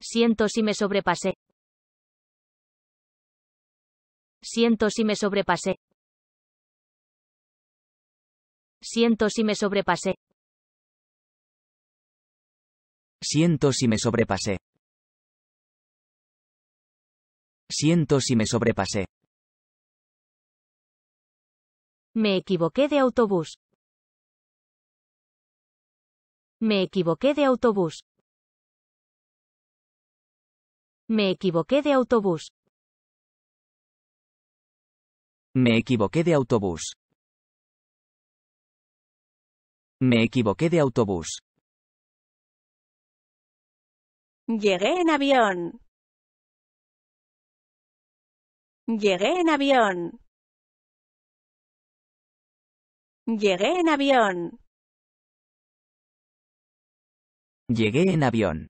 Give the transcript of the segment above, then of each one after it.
Siento si me sobrepasé. Siento si me sobrepasé. Siento si me sobrepasé. Siento si me sobrepasé. Siento si me sobrepasé. Me equivoqué de autobús. Me equivoqué de autobús. Me equivoqué de autobús. Me equivoqué de autobús. Me equivoqué de autobús. Llegué en avión. Llegué en avión. Llegué en avión. Llegué en avión.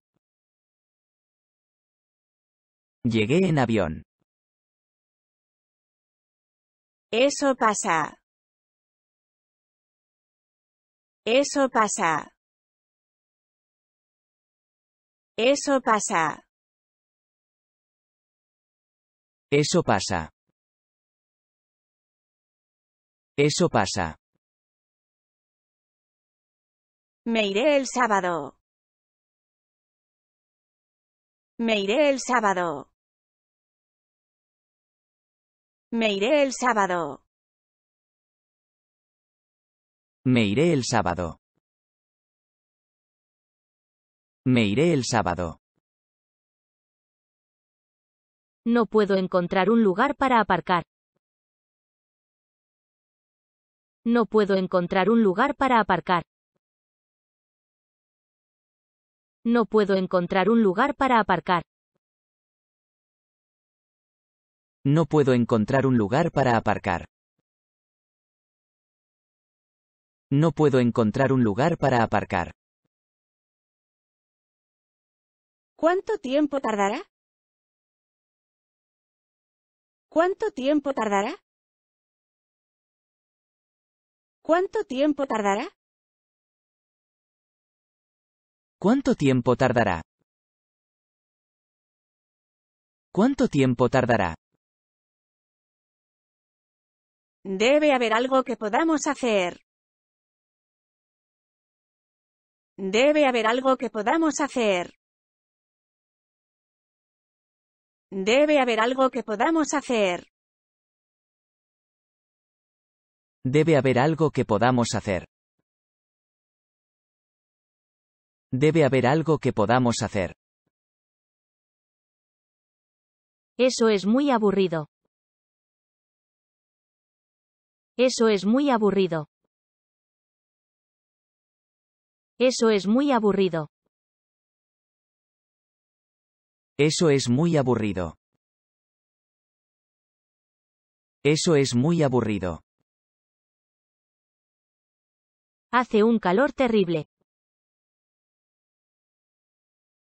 Llegué en avión. Eso pasa. Eso pasa. Eso pasa. Eso pasa. Eso pasa. Me iré el sábado. Me iré el sábado. Me iré el sábado. Me iré el sábado. Me iré el sábado. No puedo encontrar un lugar para aparcar. No puedo encontrar un lugar para aparcar. No puedo encontrar un lugar para aparcar. No puedo encontrar un lugar para aparcar. No puedo encontrar un lugar para aparcar. ¿Cuánto tiempo tardará? ¿Cuánto tiempo tardará? ¿Cuánto tiempo tardará? ¿Cuánto tiempo tardará? ¿Cuánto tiempo tardará? Debe haber algo que podamos hacer. Debe haber algo que podamos hacer. Debe haber algo que podamos hacer. Debe haber algo que podamos hacer. Debe haber algo que podamos hacer. Eso es muy aburrido. Eso es muy aburrido. Eso es muy aburrido. Eso es muy aburrido. Eso es muy aburrido. Hace un calor terrible.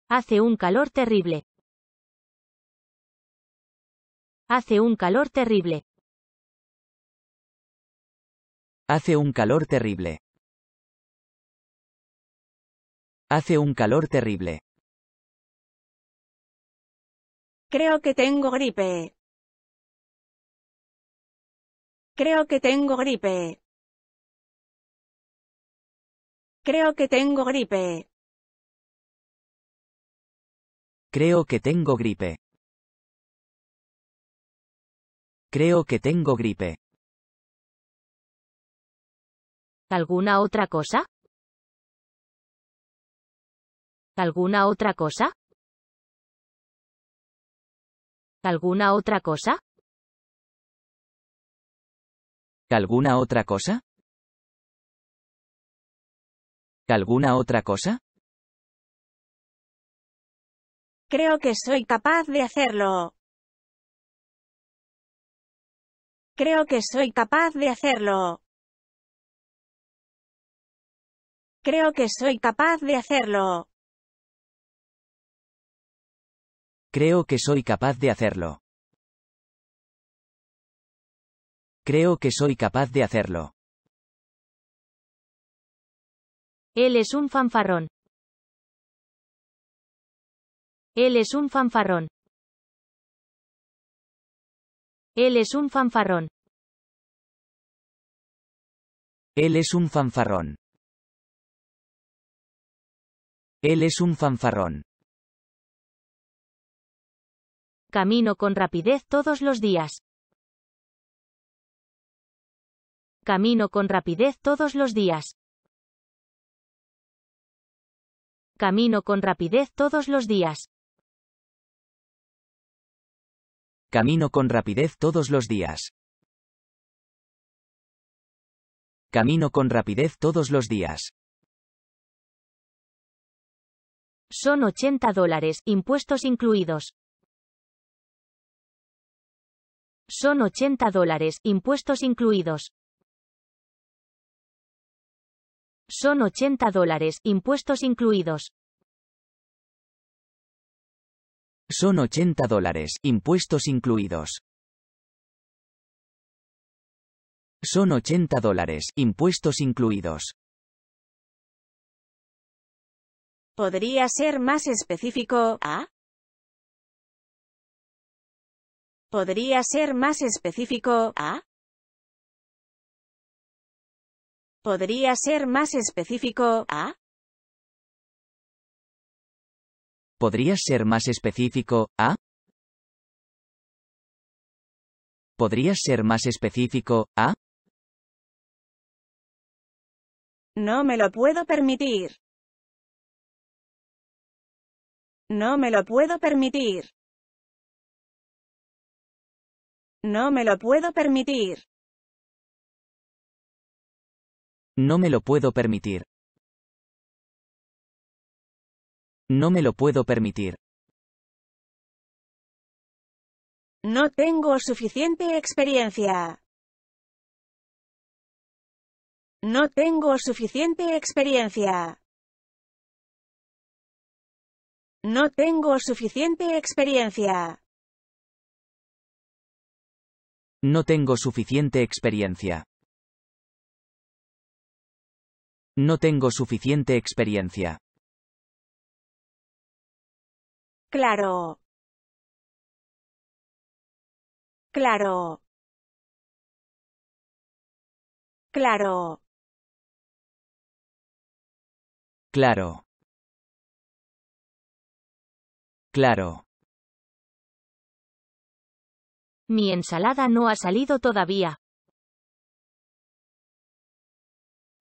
Hace un calor terrible. Hace un calor terrible. Hace un calor terrible. Hace un calor terrible. Creo que tengo gripe. Creo que tengo gripe. Creo que tengo gripe. Creo que tengo gripe. Creo que tengo gripe. ¿Alguna otra cosa? ¿Alguna otra cosa? ¿Alguna otra cosa? ¿Alguna otra cosa? ¿Alguna otra cosa? Creo que soy capaz de hacerlo. Creo que soy capaz de hacerlo. Creo que soy capaz de hacerlo. Creo que soy capaz de hacerlo. Creo que soy capaz de hacerlo. Él es un fanfarrón. Él es un fanfarrón. Él es un fanfarrón. Él es un fanfarrón. Él es un fanfarrón. Camino con rapidez todos los días. Camino con rapidez todos los días. Camino con rapidez todos los días. Camino con rapidez todos los días. Camino con rapidez todos los días. Son 80 dólares, impuestos incluidos. Son 80 dólares, impuestos incluidos. Son 80 dólares, impuestos incluidos. Son 80 dólares, impuestos incluidos. Son 80 dólares, impuestos incluidos. ¿Podría ser más específico, a? ¿ah? ¿Podría ser más específico, a? ¿ah? ¿Podría ser más específico, a? ¿ah? ¿Podrías ser más específico, a? ¿Ah? ¿Podrías ser más específico, a? ¿Ah? No me lo puedo permitir. No me lo puedo permitir. No me lo puedo permitir. No me lo puedo permitir. No me lo puedo permitir. No tengo suficiente experiencia. No tengo suficiente experiencia. No tengo suficiente experiencia. No tengo suficiente experiencia. No tengo suficiente experiencia. Claro. Claro. Claro. Claro. Claro. Mi ensalada no ha salido todavía.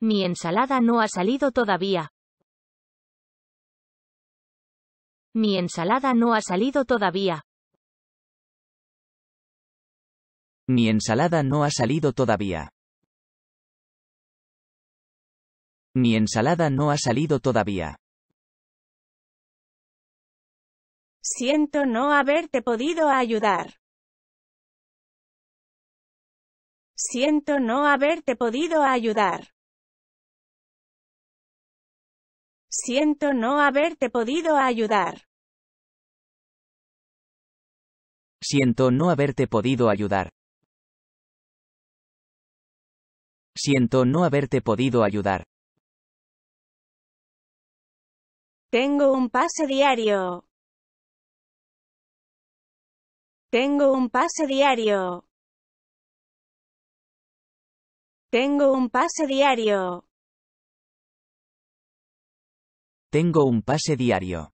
Mi ensalada no ha salido todavía. Mi ensalada no ha salido todavía. Mi ensalada no ha salido todavía. Mi ensalada no ha salido todavía. Siento no haberte podido ayudar. Siento no haberte podido ayudar. Siento no haberte podido ayudar. Siento no haberte podido ayudar. Siento no haberte podido ayudar. Tengo un pase diario. Tengo un pase diario. Tengo un pase diario. Tengo un pase diario.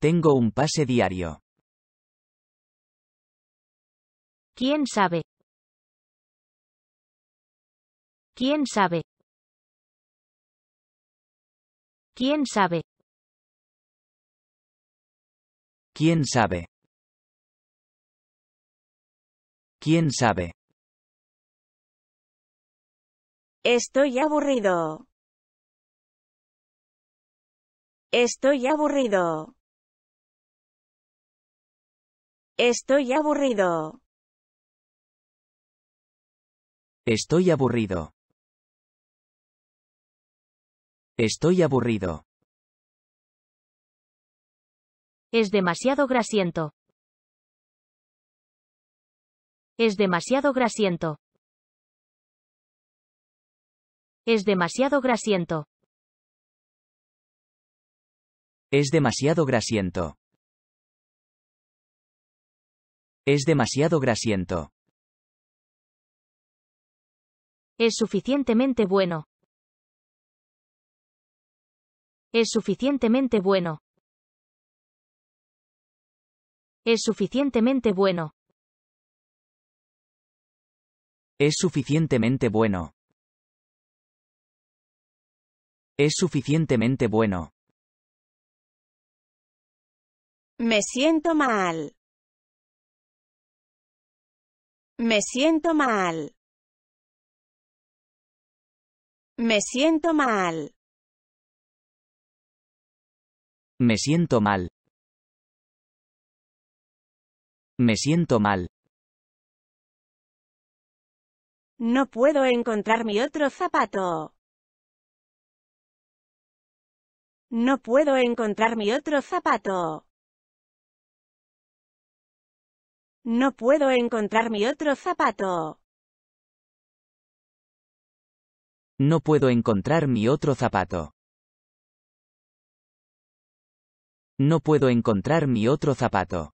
Tengo un pase diario. ¿Quién sabe? ¿Quién sabe? ¿Quién sabe? ¿Quién sabe? ¿Quién sabe? Estoy aburrido. Estoy aburrido. Estoy aburrido. Estoy aburrido. Estoy aburrido. Es demasiado grasiento. Es demasiado grasiento. Es demasiado grasiento. Es demasiado grasiento. Es demasiado grasiento. Es suficientemente bueno. Es suficientemente bueno. Es suficientemente bueno. Es suficientemente bueno. Es suficientemente bueno. Me siento mal. Me siento mal. Me siento mal. Me siento mal. Me siento mal. No puedo encontrar mi otro zapato. No puedo encontrar mi otro zapato. No puedo encontrar mi otro zapato. No puedo encontrar mi otro zapato. No puedo encontrar mi otro zapato.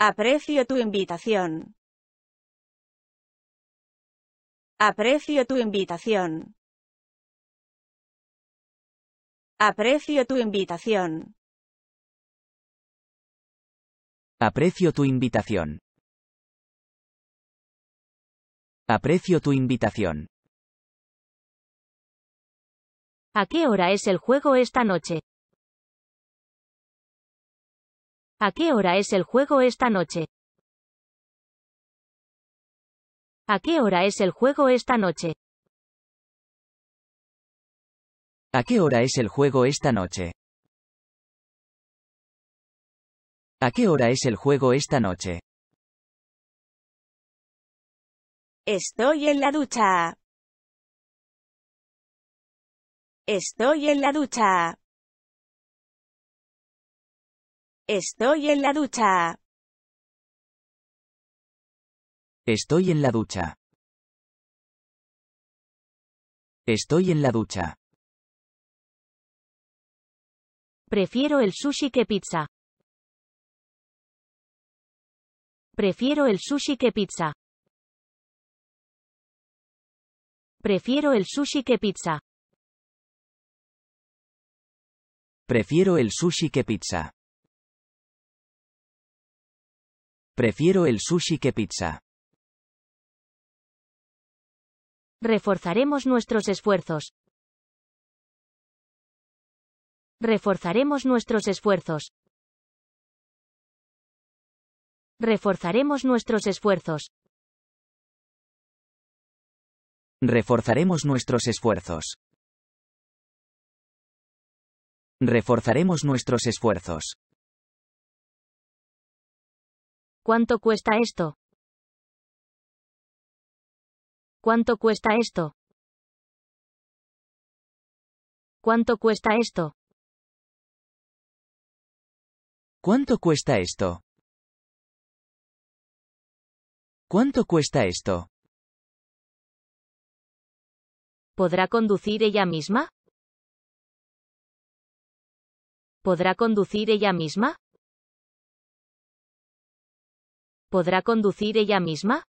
Aprecio tu invitación. Aprecio tu invitación. Aprecio tu invitación. Aprecio tu invitación. Aprecio tu invitación. ¿A qué hora es el juego esta noche? ¿A qué hora es el juego esta noche? ¿A qué hora es el juego esta noche? ¿A qué hora es el juego esta noche? ¿A qué hora es el juego esta noche? Estoy en la ducha. Estoy en la ducha. Estoy en la ducha. Estoy en la ducha. Estoy en la ducha. Prefiero el sushi que pizza. Prefiero el sushi que pizza. Prefiero el sushi que pizza. Prefiero el sushi que pizza. Prefiero el sushi que pizza. Reforzaremos nuestros esfuerzos. Reforzaremos nuestros esfuerzos. Reforzaremos nuestros esfuerzos. Reforzaremos nuestros esfuerzos. Reforzaremos nuestros esfuerzos. ¿Cuánto cuesta esto? ¿Cuánto cuesta esto? ¿Cuánto cuesta esto? ¿Cuánto cuesta esto? ¿Cuánto cuesta esto? ¿Podrá conducir ella misma? ¿Podrá conducir ella misma? ¿Podrá conducir ella misma?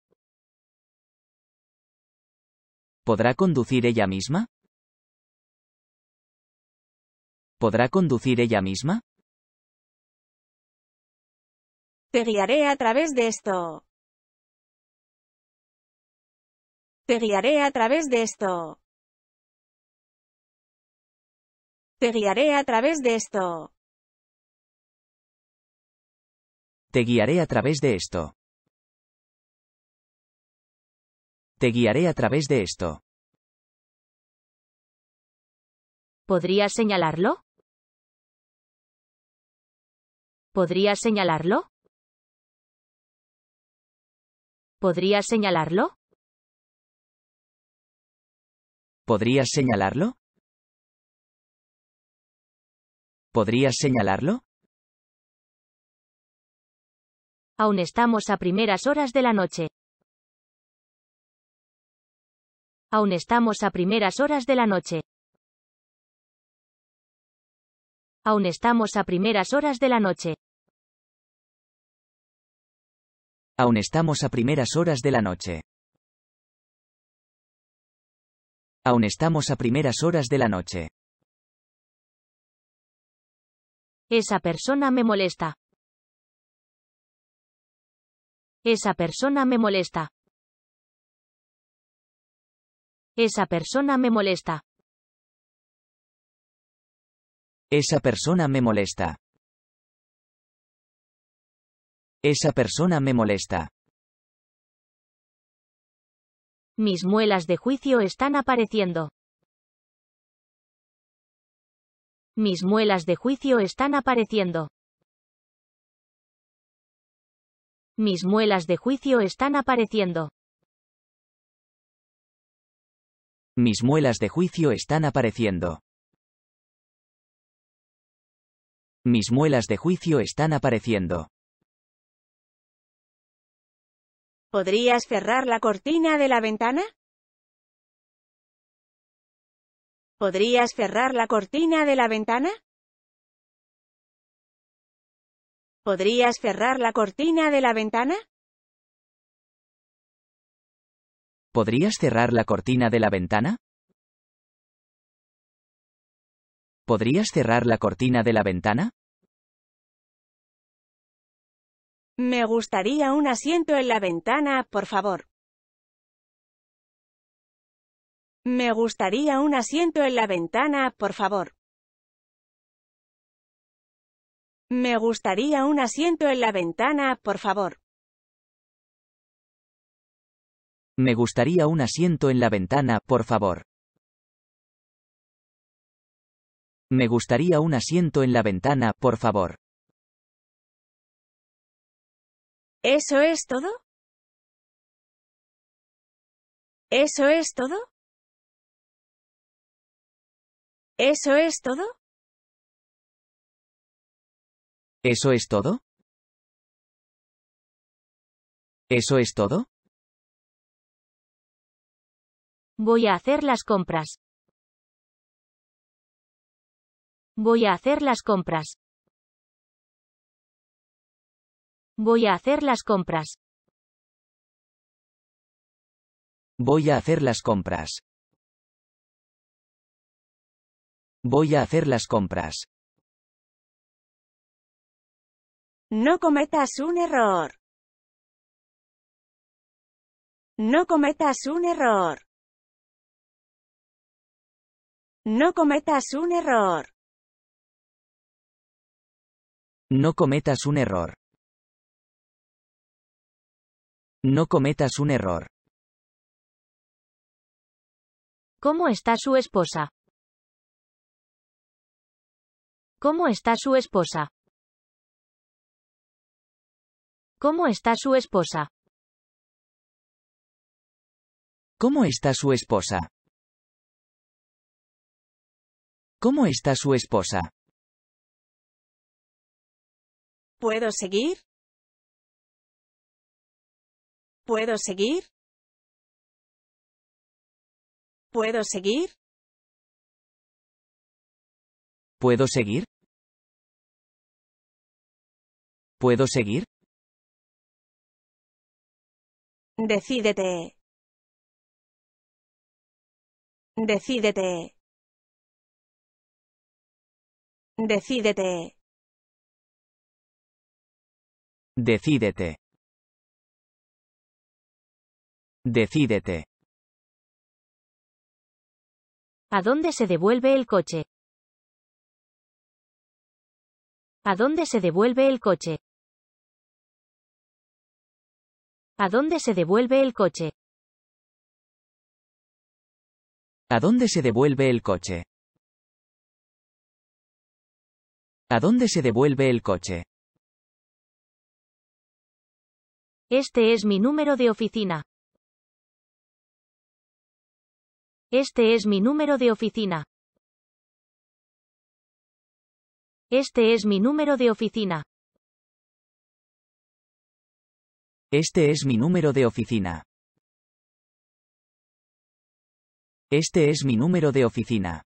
¿Podrá conducir ella misma? ¿Podrá conducir ella misma? Te guiaré a través de esto. Te guiaré a través de esto. Te guiaré a través de esto. Te guiaré a través de esto. Te guiaré a través de esto. ¿Podrías señalarlo? ¿Podrías señalarlo? ¿Podrías señalarlo? ¿Podrías señalarlo? ¿Podrías señalarlo? Aún estamos a primeras horas de la noche. Aún estamos a primeras horas de la noche. Aún estamos a primeras horas de la noche. Aún estamos a primeras horas de la noche. Aún estamos a primeras horas de la noche. Esa persona me molesta. Esa persona me molesta. Esa persona me molesta. Esa persona me molesta. Esa persona me molesta. Mis muelas de juicio están apareciendo. Mis muelas de juicio están apareciendo. Mis muelas de juicio están apareciendo. Mis muelas de juicio están apareciendo. Mis muelas de juicio están apareciendo. ¿Podrías cerrar la cortina de la ventana? ¿Podrías cerrar la cortina de la ventana? ¿Podrías cerrar la cortina de la ventana? ¿Podrías cerrar la cortina de la ventana? ¿Podrías cerrar la cortina de la ventana? Me gustaría un asiento en la ventana, por favor. Me gustaría un asiento en la ventana, por favor. Me gustaría un asiento en la ventana, por favor. Me gustaría un asiento en la ventana, por favor. Me gustaría un asiento en la ventana, por favor. ¿Eso es todo? ¿Eso es todo? ¿Eso es todo? ¿Eso es todo? ¿Eso es todo? Voy a hacer las compras. Voy a hacer las compras. Voy a hacer las compras. Voy a hacer las compras. Voy a hacer las compras. No cometas un error. No cometas un error. No cometas un error. No cometas un error. No cometas un error. ¿Cómo está su esposa? ¿Cómo está su esposa? ¿Cómo está su esposa? ¿Cómo está su esposa? ¿Cómo está su esposa? ¿Puedo seguir? ¿Puedo seguir? ¿Puedo seguir? ¿Puedo seguir? ¿Puedo seguir? Decídete. Decídete. Decídete. Decídete. Decídete. ¿A dónde se devuelve el coche? ¿A dónde se devuelve el coche? ¿A dónde se devuelve el coche? ¿A dónde se devuelve el coche? ¿A dónde se devuelve el coche? Este es mi número de oficina. Este es mi número de oficina. Este es mi número de oficina. Este es mi número de oficina. Este es mi número de oficina.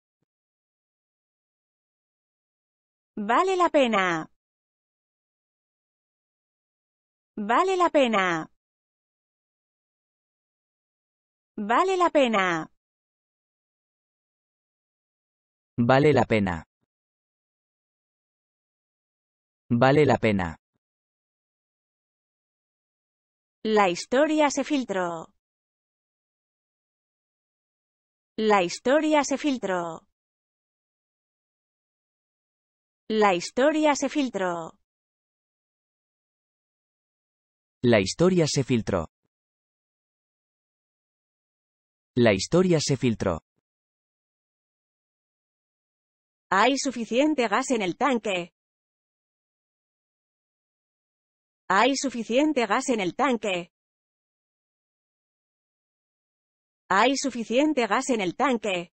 Vale la pena. Vale la pena. Vale la pena. Vale la pena. Vale la pena. La historia se filtró. La historia se filtró. La historia se filtró. La historia se filtró. La historia se filtró. Hay suficiente gas en el tanque. Hay suficiente gas en el tanque. Hay suficiente gas en el tanque.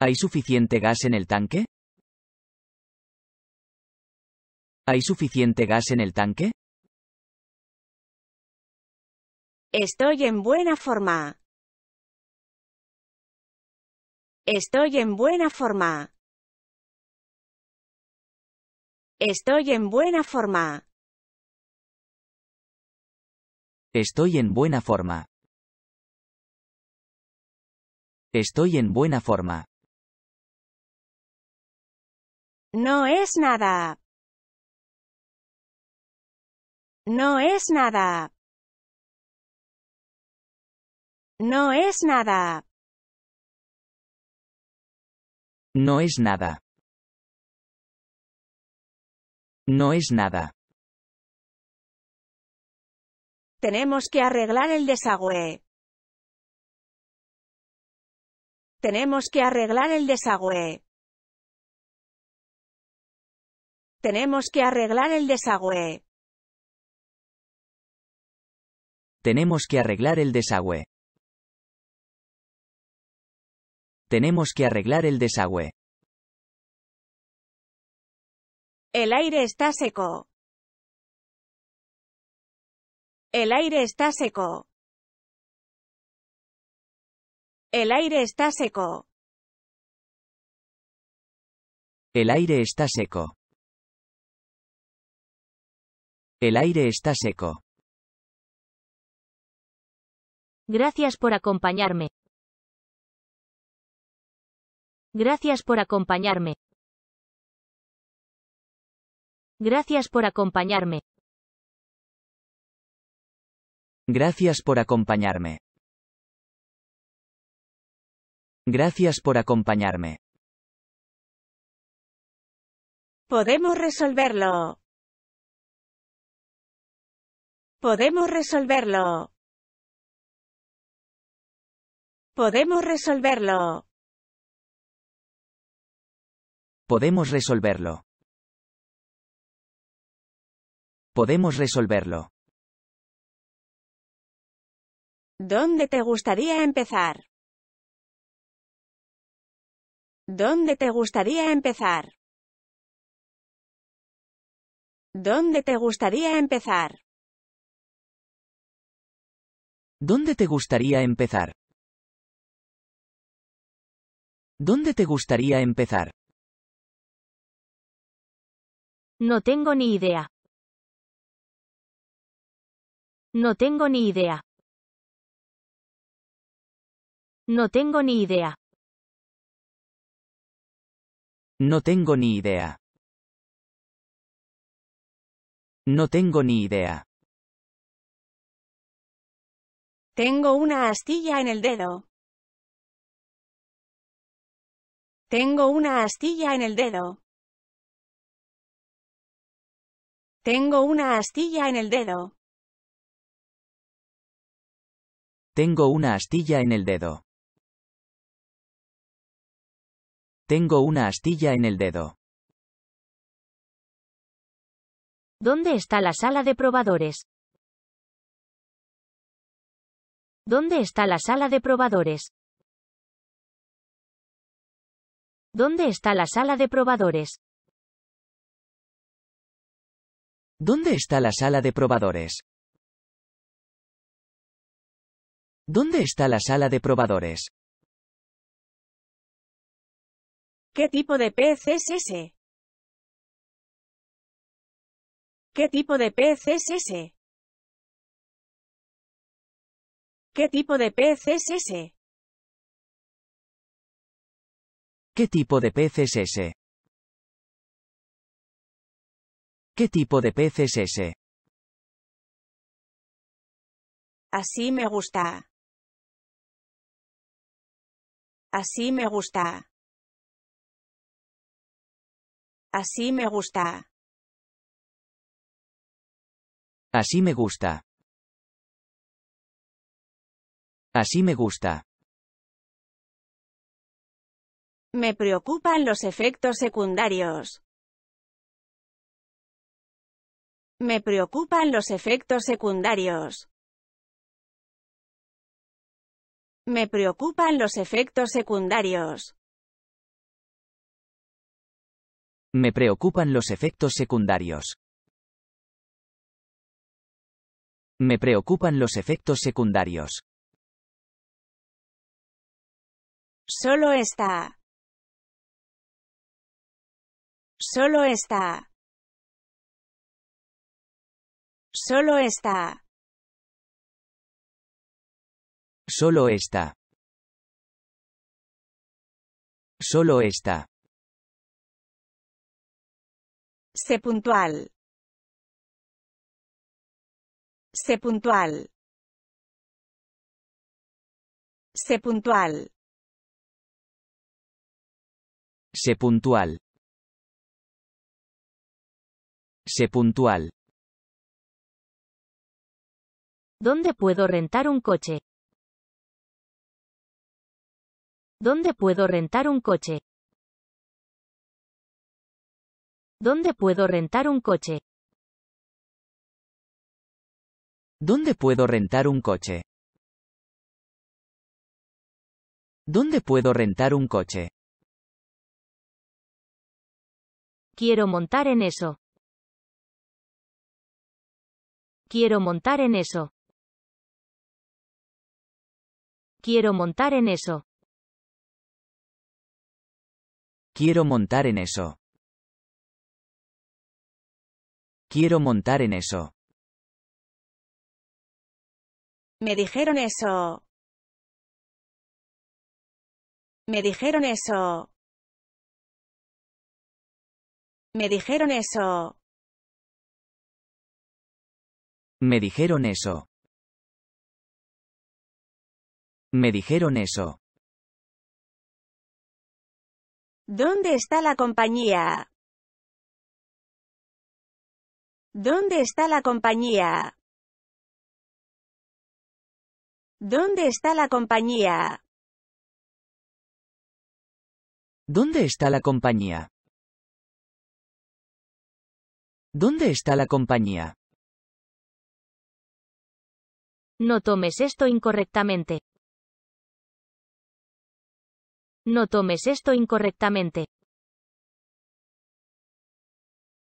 ¿Hay suficiente gas en el tanque? ¿Hay suficiente gas en el tanque? Estoy en buena forma. Estoy en buena forma. Estoy en buena forma. Estoy en buena forma. Estoy en buena forma. No es nada. No es nada. No es nada. No es nada. No es nada. Tenemos que arreglar el desagüe. Tenemos que arreglar el desagüe. Tenemos que arreglar el desagüe. Tenemos que arreglar el desagüe. Tenemos que arreglar el desagüe. El aire está seco. El aire está seco. El aire está seco. El aire está seco. El aire está seco. Gracias por acompañarme. Gracias por acompañarme. Gracias por acompañarme. Gracias por acompañarme. Gracias por acompañarme. Podemos resolverlo. Podemos resolverlo. Podemos resolverlo. Podemos resolverlo. Podemos resolverlo. ¿Dónde te gustaría empezar? ¿Dónde te gustaría empezar? ¿Dónde te gustaría empezar? ¿Dónde te gustaría empezar? ¿Dónde te gustaría empezar? No tengo ni idea. No tengo ni idea. No tengo ni idea. No tengo ni idea. No tengo ni idea. Tengo una astilla en el dedo. Tengo una astilla en el dedo. Tengo una astilla en el dedo. Tengo una astilla en el dedo. Tengo una astilla en el dedo. ¿Dónde está la sala de probadores? ¿Dónde está la sala de probadores? ¿Dónde está la sala de probadores? ¿Dónde está la sala de probadores? ¿Dónde está la sala de probadores? ¿Qué tipo de pez es ese? ¿Qué tipo de pez es ese? ¿Qué tipo de pez es ese? ¿Qué tipo de pez es ese? ¿Qué tipo de pez es ese? Así me gusta. Así me gusta. Así me gusta. Así me gusta. Así me gusta. Me preocupan los efectos secundarios. Me preocupan los efectos secundarios. Me preocupan los efectos secundarios. Me preocupan los efectos secundarios. Me preocupan los efectos secundarios. Solo está. Solo está. Solo está. Solo está. Solo está. Se puntual. Se puntual. Se puntual. Se puntual. Sé puntual. ¿Dónde puedo rentar un coche? ¿Dónde puedo rentar un coche? ¿Dónde puedo rentar un coche? ¿Dónde puedo rentar un coche? ¿Dónde puedo rentar un coche? Quiero montar en eso. Quiero montar en eso. Quiero montar en eso. Quiero montar en eso. Quiero montar en eso. Me dijeron eso. Me dijeron eso. Me dijeron eso. Me dijeron eso. Me dijeron eso. ¿Dónde está la compañía? ¿Dónde está la compañía? ¿Dónde está la compañía? ¿Dónde está la compañía? ¿Dónde está la compañía? No tomes esto incorrectamente. No tomes esto incorrectamente.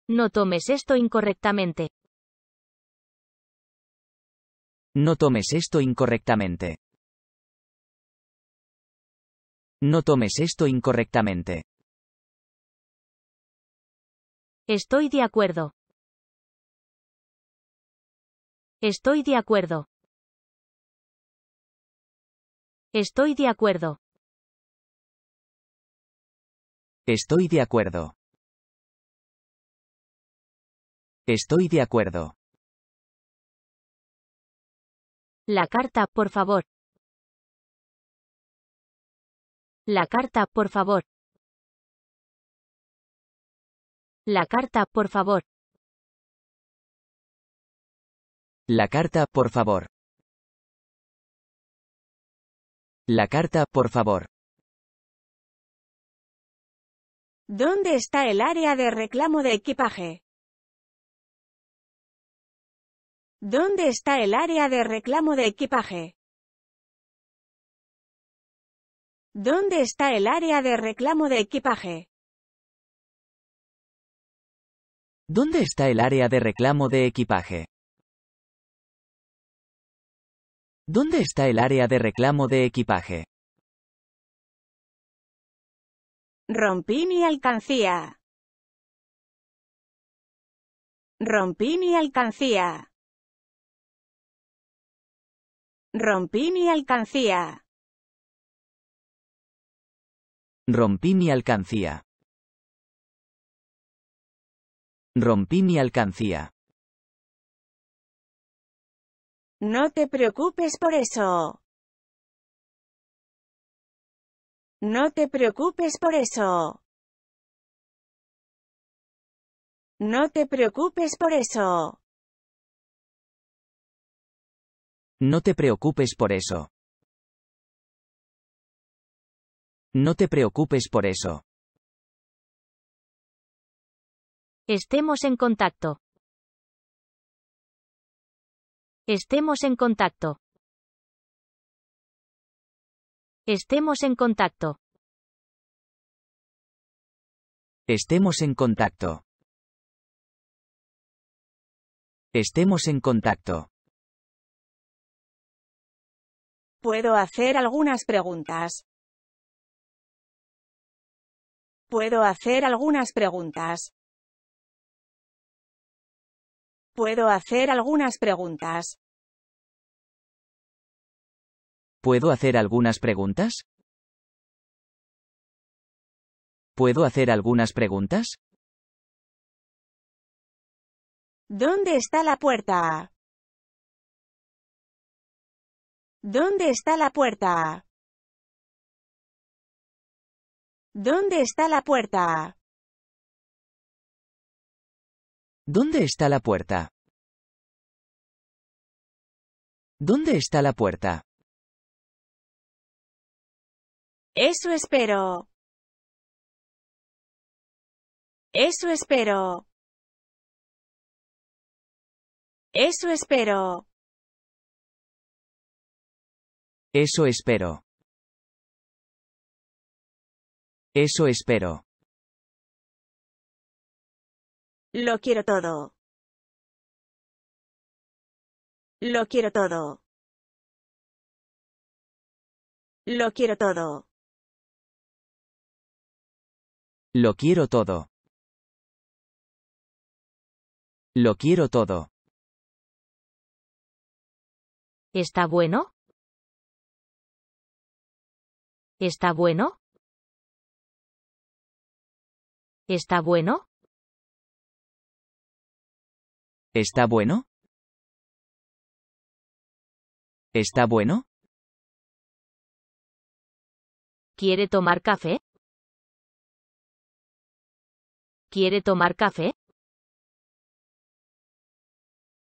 No tomes esto incorrectamente. No tomes esto incorrectamente. No tomes esto incorrectamente. Estoy de acuerdo. Estoy de acuerdo. Estoy de acuerdo. Estoy de acuerdo. Estoy de acuerdo. La carta, por favor. La carta, por favor. La carta, por favor. La carta, por favor. La carta, por favor. ¿Dónde está el área de reclamo de equipaje? ¿Dónde está el área de reclamo de equipaje? ¿Dónde está el área de reclamo de equipaje? ¿Dónde está el área de reclamo de equipaje? ¿Dónde está el área de reclamo de equipaje? Rompí mi Alcancía. Rompí mi Alcancía. Rompí mi Alcancía. Rompí mi Alcancía. Rompí mi Alcancía. No te preocupes por eso. No te preocupes por eso. No te preocupes por eso. No te preocupes por eso. No te preocupes por eso. Estemos en contacto. Estemos en contacto. Estemos en contacto. Estemos en contacto. Estemos en contacto. Puedo hacer algunas preguntas. Puedo hacer algunas preguntas. Puedo hacer algunas preguntas. ¿Puedo hacer algunas preguntas? ¿Puedo hacer algunas preguntas? ¿Dónde está la puerta? ¿Dónde está la puerta? ¿Dónde está la puerta? ¿Dónde está la puerta? ¿Dónde está la puerta? Eso espero. Eso espero. Eso espero. Eso espero. Eso espero. Lo quiero todo. Lo quiero todo. Lo quiero todo. Lo quiero todo. Lo quiero todo. ¿Está bueno? ¿Está bueno? ¿Está bueno? ¿Está bueno? ¿Está bueno? ¿Quiere tomar café? ¿Quiere tomar café?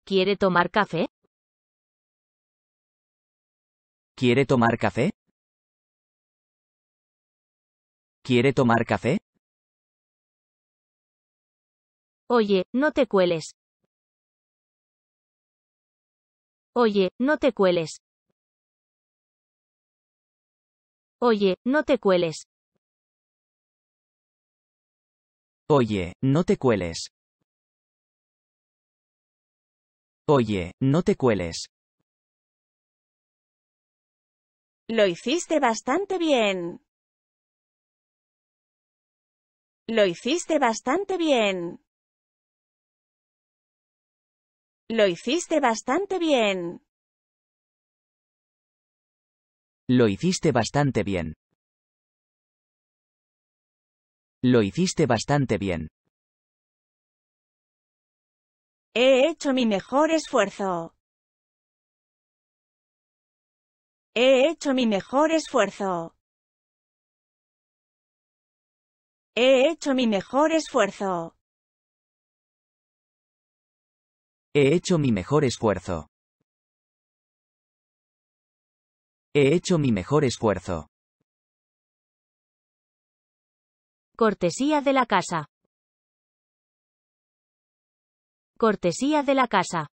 ¿Quiere tomar café? ¿Quiere tomar café? ¿Quiere tomar café? Oye, no te cueles. Oye, no te cueles. Oye, no te cueles. Oye, no te cueles. Oye, no te cueles. Lo hiciste bastante bien. Lo hiciste bastante bien. Lo hiciste bastante bien. Lo hiciste bastante bien. Lo hiciste bastante bien. He hecho mi mejor esfuerzo. He hecho mi mejor esfuerzo. He hecho mi mejor esfuerzo. He hecho mi mejor esfuerzo. He hecho mi mejor esfuerzo. Cortesía de la casa. Cortesía de la casa.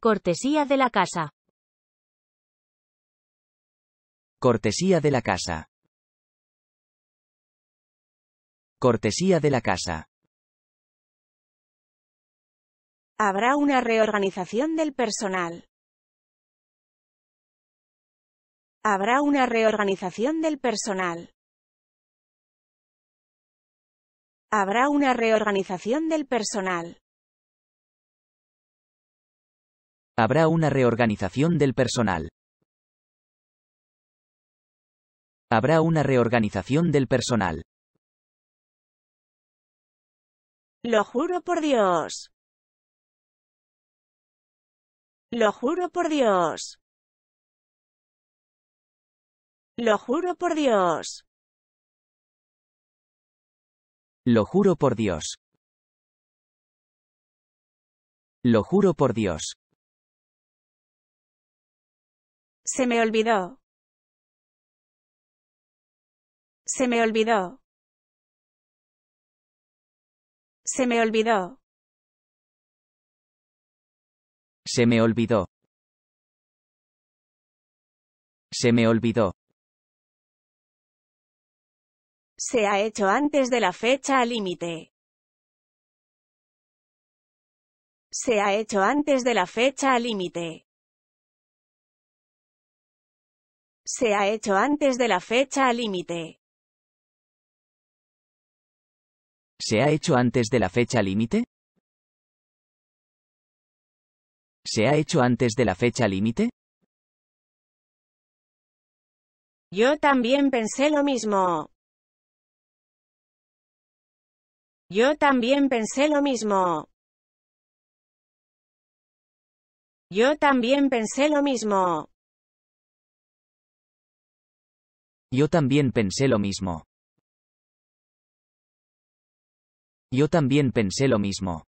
Cortesía de la casa. Cortesía de la casa. Cortesía de la casa. Habrá una reorganización del personal. Habrá una reorganización del personal. Habrá una reorganización del personal. Habrá una reorganización del personal. Habrá una reorganización del personal. Lo juro por Dios. Lo juro por Dios. Lo juro por Dios. Lo juro por Dios. Lo juro por Dios. Se me olvidó. Se me olvidó. Se me olvidó. Se me olvidó. Se me olvidó. Se ha hecho antes de la fecha límite. Se ha hecho antes de la fecha límite. Se ha hecho antes de la fecha límite. ¿Se ha hecho antes de la fecha límite? ¿Se ha hecho antes de la fecha límite? Yo también pensé lo mismo. Yo también pensé lo mismo. Yo también pensé lo mismo. Yo también pensé lo mismo. Yo también pensé lo mismo.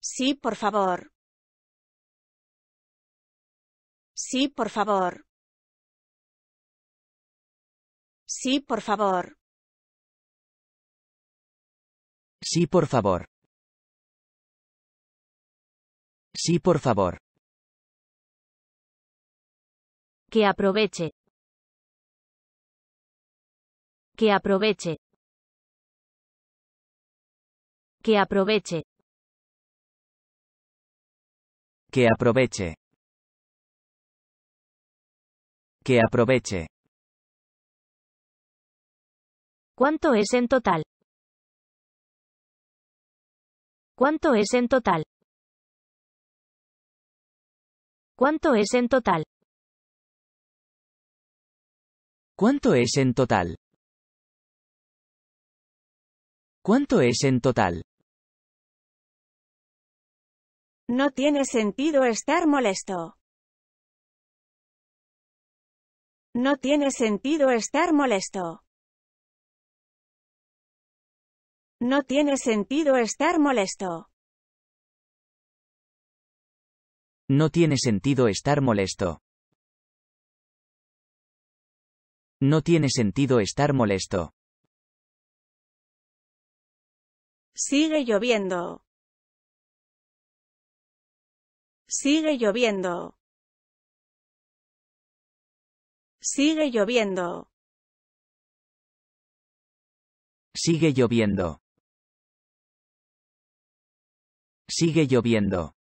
Sí, por favor. Sí, por favor. Sí, por favor. Sí, por favor. Sí, por favor. Que aproveche. Que aproveche. Que aproveche. Que aproveche. Que aproveche. ¿Cuánto es en total? ¿Cuánto es en total? ¿Cuánto es en total? ¿Cuánto es en total? ¿Cuánto es en total? No tiene sentido estar molesto. No tiene sentido estar molesto. No tiene sentido estar molesto. No tiene sentido estar molesto. No tiene sentido estar molesto. Sigue lloviendo. Sigue lloviendo. Sigue lloviendo. Sigue lloviendo. Sigue lloviendo.